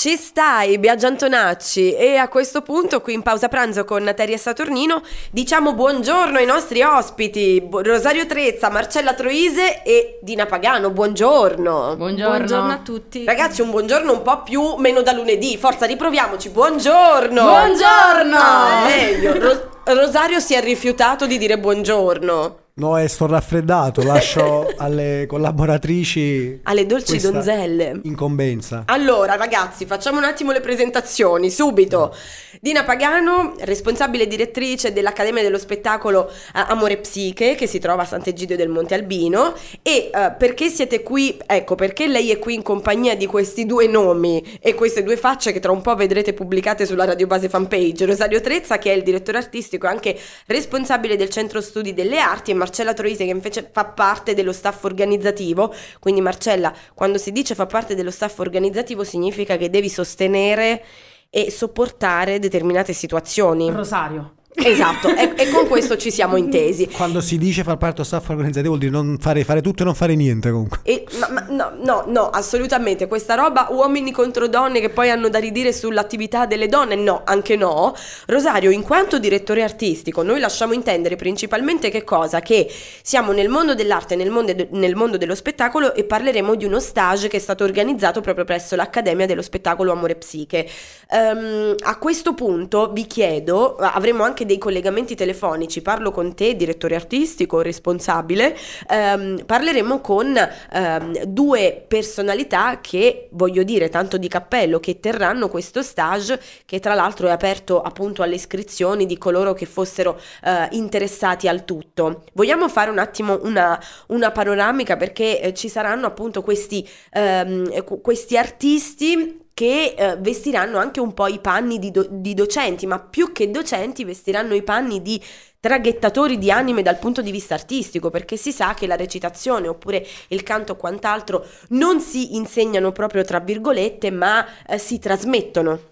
Ci stai, Biagio Antonacci, e a questo punto qui in pausa pranzo con Teria Saturnino diciamo buongiorno ai nostri ospiti, Rosario Trezza, Marcella Troise e Dina Pagano, buongiorno. Buongiorno. Buongiorno a tutti. Ragazzi, un buongiorno un po' più meno da lunedì, forza riproviamoci, buongiorno. Buongiorno. Ah, meglio. Ro- Rosario si è rifiutato di dire buongiorno. No, è sto raffreddato, lascio alle collaboratrici. Alle dolci donzelle. Incombenza. Allora, ragazzi, facciamo un attimo le presentazioni, subito. Sì. Dina Pagano, responsabile direttrice dell'Accademia dello Spettacolo Amore Psiche, che si trova a Sant'Egidio del Monte Albino. E uh, perché siete qui? Ecco, perché lei è qui in compagnia di questi due nomi e queste due facce che tra un po' vedrete pubblicate sulla radiobase fanpage. Rosario Trezza, che è il direttore artistico e anche responsabile del Centro Studi delle Arti, e Marcello Marcella Troise che invece fa parte dello staff organizzativo, quindi Marcella quando si dice fa parte dello staff organizzativo significa che devi sostenere e sopportare determinate situazioni. Rosario. Esatto, e, e, con questo ci siamo intesi. Quando si dice far parte dello staff organizzativo vuol dire non fare, fare, tutto e non fare niente comunque. E, ma, ma, no, no, no, assolutamente. Questa roba uomini contro donne che poi hanno da ridire sull'attività delle donne, no, anche no. Rosario, in quanto direttore artistico, noi lasciamo intendere principalmente che cosa? Che siamo nel mondo dell'arte, nel mondo, de, nel mondo dello spettacolo e parleremo di uno stage che è stato organizzato proprio presso l'Accademia dello Spettacolo Amore Psiche. Um, a questo punto vi chiedo, avremo anche dei collegamenti telefonici, parlo con te, direttore artistico, responsabile, ehm, parleremo con ehm, due personalità che, voglio dire, tanto di cappello, che terranno questo stage che tra l'altro è aperto appunto alle iscrizioni di coloro che fossero eh, interessati al tutto. Vogliamo fare un attimo una, una panoramica perché eh, ci saranno appunto questi, ehm, questi artisti che eh, vestiranno anche un po' i panni di, do- di docenti, ma più che docenti vestiranno i panni di traghettatori di anime dal punto di vista artistico, perché si sa che la recitazione oppure il canto o quant'altro non si insegnano proprio tra virgolette, ma eh, si trasmettono.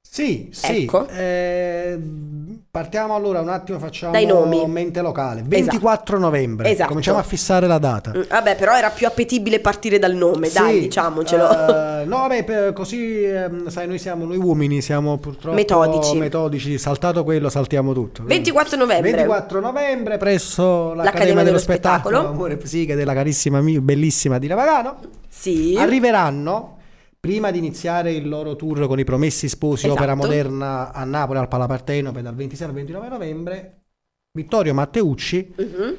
Sì, sì. Ecco. Eh Partiamo allora un attimo, facciamo Dai nomi. mente locale. 24 esatto. novembre. Esatto. Cominciamo a fissare la data. Mm, vabbè, però era più appetibile partire dal nome, sì, dai, diciamocelo. Uh, no, vabbè, così ehm, sai, noi siamo noi uomini, siamo purtroppo metodici. metodici. Saltato quello, saltiamo tutto. 24 novembre. 24 novembre presso l'Accademia, l'Accademia dello, dello Spettacolo, Amore che della carissima bellissima di Lavagano. Sì. Arriveranno prima di iniziare il loro tour con i Promessi Sposi esatto. Opera Moderna a Napoli al Palapartenope dal 26 al 29 novembre, Vittorio Matteucci uh-huh.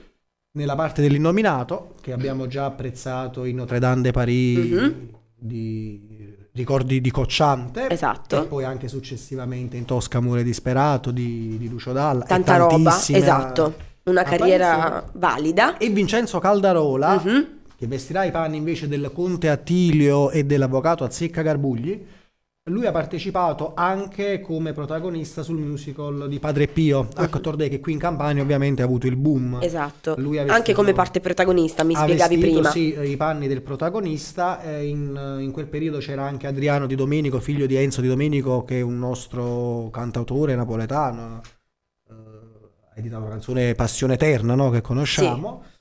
nella parte dell'innominato che abbiamo già apprezzato in Notre Dame de Paris uh-huh. di Ricordi di Cocciante esatto. e poi anche successivamente in Tosca Mure Disperato di, di Lucio Dalla tanta roba, esatto una carriera valida e Vincenzo Caldarola uh-huh che vestirà i panni invece del conte Attilio e dell'avvocato Azzecca Garbugli, lui ha partecipato anche come protagonista sul musical di Padre Pio a mhm. Cotordè, ecco, che qui in Campania ovviamente ha avuto il boom. Esatto. Vestito, anche come parte protagonista, mi spiegavi vestito, prima. Sì, i panni del protagonista. Eh, in, in, quel periodo c'era anche Adriano Di Domenico, figlio di Enzo Di Domenico, che è un nostro cantautore napoletano. Eh, ha eh, editato la canzone Passione Eterna, no? che conosciamo. Sì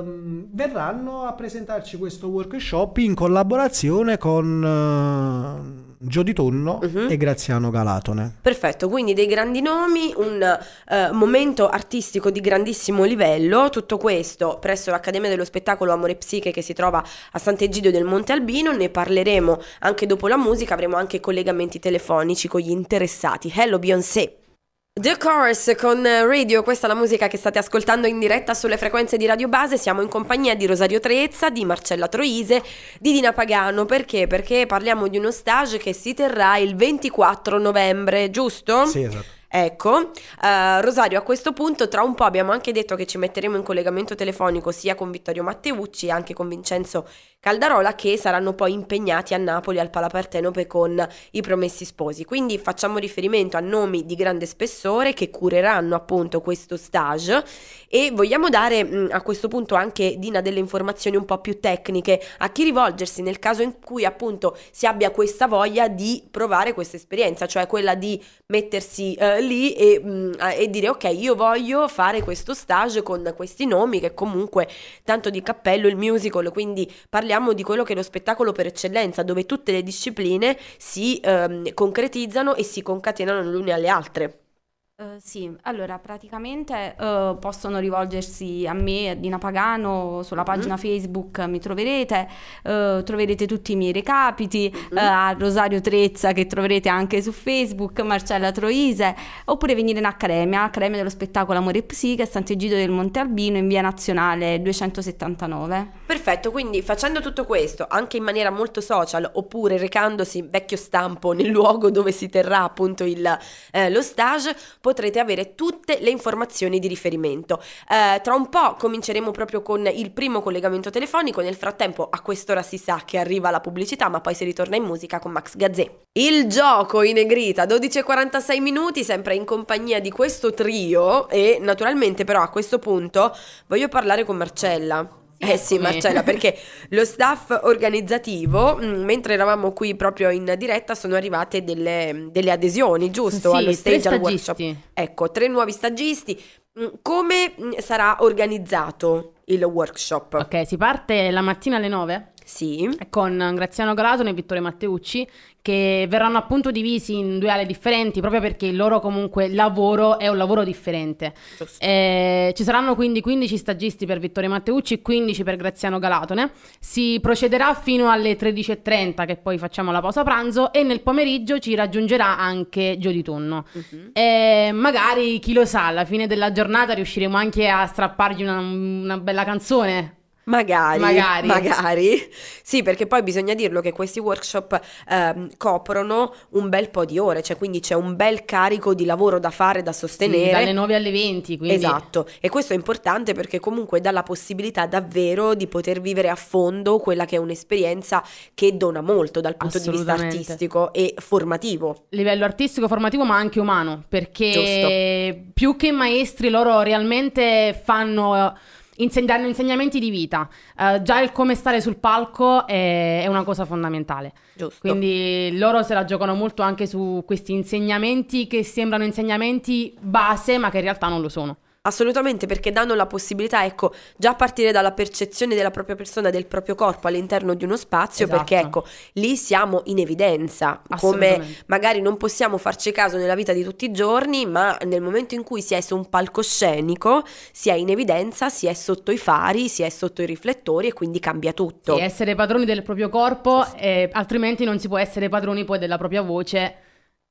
ehm, verranno a presentarci questo workshop in collaborazione con... Eh, Gio Di Tonno uh-huh. e Graziano Galatone. Perfetto, quindi dei grandi nomi, un uh, momento artistico di grandissimo livello, tutto questo presso l'Accademia dello Spettacolo Amore Psiche che si trova a Sant'Egidio del Monte Albino, ne parleremo anche dopo la musica, avremo anche collegamenti telefonici con gli interessati. Hello Beyoncé! The Chorus con eh, Radio, questa è la musica che state ascoltando in diretta sulle frequenze di Radio Base, siamo in compagnia di Rosario Trezza, di Marcella Troise, di Dina Pagano, perché? Perché parliamo di uno stage che si terrà il 24 novembre, giusto? Sì, esatto. Ecco, eh, Rosario, a questo punto tra un po' abbiamo anche detto che ci metteremo in collegamento telefonico sia con Vittorio Matteucci, anche con Vincenzo Caldarola che saranno poi impegnati a Napoli al Palapartenope con i promessi sposi. Quindi facciamo riferimento a nomi di grande spessore che cureranno appunto questo stage e vogliamo dare a questo punto anche Dina delle informazioni un po' più tecniche a chi rivolgersi nel caso in cui appunto si abbia questa voglia di provare questa esperienza, cioè quella di mettersi eh, lì e, mh, e dire ok io voglio fare questo stage con questi nomi che comunque tanto di cappello il musical, quindi parliamo parliamo di quello che è lo spettacolo per eccellenza, dove tutte le discipline si ehm, concretizzano e si concatenano le une alle altre. Eh, sì, allora praticamente uh, possono rivolgersi a me, Dina Pagano, sulla mm-hmm. pagina mm Facebook mi troverete, uh, troverete tutti i miei recapiti, mm-hmm. a Rosario Trezza che troverete anche su Facebook, Marcella Troise, oppure venire in Accademia, Accademia dello Spettacolo Amore e Psiche, a del Monte Albino in via Nazionale 279. Perfetto, quindi facendo tutto questo anche in maniera molto social oppure recandosi vecchio stampo nel luogo dove si terrà appunto il, eh, lo stage, potrete avere tutte le informazioni di riferimento. Eh, tra un po' cominceremo proprio con il primo collegamento telefonico, nel frattempo a quest'ora si sa che arriva la pubblicità, ma poi si ritorna in musica con Max Gazzè. Il gioco in negrita, 12.46 minuti, sempre in compagnia di questo trio e naturalmente però a questo punto voglio parlare con Marcella. Eh sì, Marcella, perché lo staff organizzativo, mm, mentre eravamo qui proprio in diretta, sono arrivate delle, delle adesioni, giusto? Sì, allo stage, al workshop. Ecco, tre nuovi stagisti. Mm, come mm, sarà organizzato il workshop? Ok, si parte la mattina alle 9? Sì. con Graziano Galatone e Vittorio Matteucci che verranno appunto divisi in due aree differenti proprio perché il loro comunque lavoro è un lavoro differente. Eh, ci saranno quindi 15 stagisti per Vittorio Matteucci e 15 per Graziano Galatone. Si procederà fino alle 13.30 che poi facciamo la pausa pranzo e nel pomeriggio ci raggiungerà anche Gio di Tonno. Uh-huh. Eh, magari chi lo sa alla fine della giornata riusciremo anche a strappargli una, una bella canzone Magari, magari, magari. Sì, perché poi bisogna dirlo che questi workshop ehm, coprono un bel po' di ore, cioè quindi c'è un bel carico di lavoro da fare, da sostenere. Sì, dalle 9 alle 20, quindi. Esatto, e questo è importante perché comunque dà la possibilità davvero di poter vivere a fondo quella che è un'esperienza che dona molto dal punto di vista artistico e formativo. Livello artistico, formativo, ma anche umano, perché Giusto. più che maestri loro realmente fanno Inse- danno insegnamenti di vita. Uh, già il come stare sul palco è, è una cosa fondamentale. Giusto. Quindi loro se la giocano molto anche su questi insegnamenti che sembrano insegnamenti base, ma che in realtà non lo sono. Assolutamente, perché danno la possibilità, ecco, già a partire dalla percezione della propria persona, del proprio corpo all'interno di uno spazio, esatto. perché ecco, lì siamo in evidenza, come magari non possiamo farci caso nella vita di tutti i giorni, ma nel momento in cui si è su un palcoscenico, si è in evidenza, si è sotto i fari, si è sotto i riflettori e quindi cambia tutto. E essere padroni del proprio corpo, eh, altrimenti non si può essere padroni poi della propria voce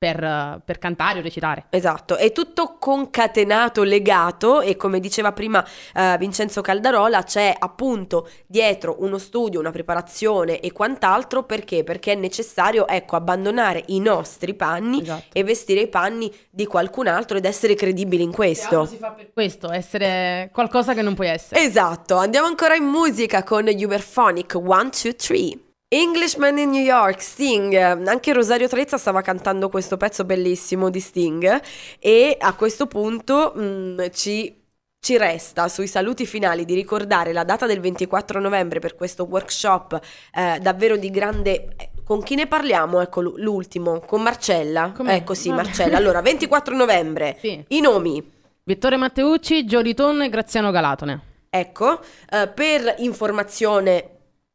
per, per, cantare o recitare. Esatto, è tutto concatenato, legato e come diceva prima eh, Vincenzo Caldarola c'è appunto dietro uno studio, una preparazione e quant'altro perché? Perché è necessario ecco abbandonare i nostri panni esatto. e vestire i panni di qualcun altro ed essere credibili in questo. Si fa per questo, essere qualcosa che non puoi essere. Esatto, andiamo ancora in musica con Uberphonic 1, 2, 3. Englishman in New York, Sting, anche Rosario Trezza stava cantando questo pezzo bellissimo di Sting e a questo punto mh, mm, ci ci resta sui saluti finali di ricordare la data del 24 novembre per questo workshop eh, davvero di grande... Eh, con chi ne parliamo? Ecco l'ultimo, con Marcella. Com'è? Ecco sì, Marcella. Allora, 24 novembre, sì. i nomi. Vittorio Matteucci, Gio Ritonne e Graziano Galatone. Ecco, eh, per informazione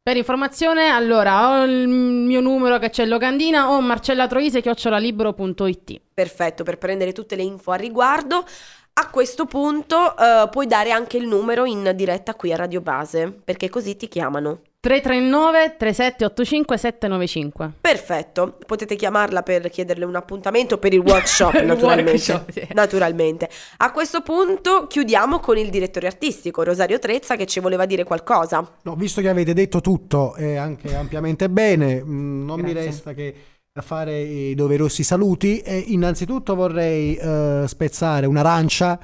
per informazione, allora, ho il mio numero che c'è Locandina o marcellatroise chiocciolalibro.it. Perfetto, per prendere tutte le info a riguardo. A questo punto eh, puoi dare anche il numero in diretta qui a Radio Base, perché così ti chiamano. 339 3785 795. Perfetto, potete chiamarla per chiederle un appuntamento per il workshop, naturalmente. Workshop, sì. naturalmente. A questo punto chiudiamo con il direttore artistico Rosario Trezza che ci voleva dire qualcosa. No, visto che avete detto tutto e eh, anche ampiamente bene, mh, mm, non Grazie. mi resta che a fare i doverosi saluti e innanzitutto vorrei uh, spezzare un'arancia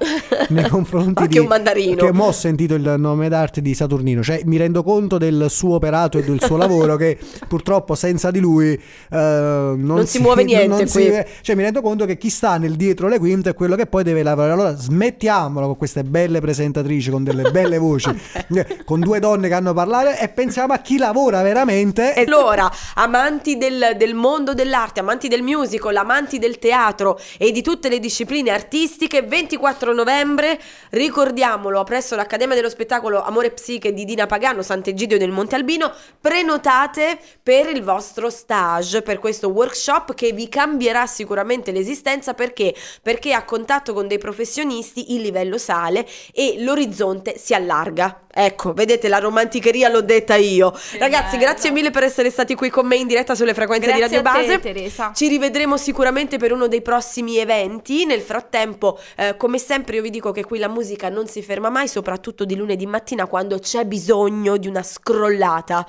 nei confronti Anche di un mandarino che mo ho sentito il nome d'arte di Saturnino cioè mi rendo conto del suo operato e del suo lavoro che purtroppo senza di lui uh, non, non si, si, muove niente si, cioè mi rendo conto che chi sta nel dietro le quinte è quello che poi deve lavorare allora smettiamolo con queste belle presentatrici con delle belle voci eh, con due donne che hanno parlare e pensiamo a chi lavora veramente e allora amanti del, del mondo del dell'arte, amanti del musical, amanti del teatro e di tutte le discipline artistiche, 24 novembre, ricordiamolo, presso l'Accademia dello Spettacolo Amore Psiche di Dina Pagano, Sant'Egidio del Monte Albino, prenotate per il vostro stage, per questo workshop che vi cambierà sicuramente l'esistenza perché? Perché a contatto con dei professionisti il livello sale e l'orizzonte si allarga. Ecco, vedete la romanticheria l'ho detta io. Che Ragazzi, bello. grazie mille per essere stati qui con me in diretta sulle frequenze grazie di Radio Base. Grazie Teresa. Ci rivedremo sicuramente per uno dei prossimi eventi. Nel frattempo, eh, come sempre, io vi dico che qui la musica non si ferma mai, soprattutto di lunedì mattina quando c'è bisogno di una scrollata.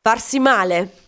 Farsi male.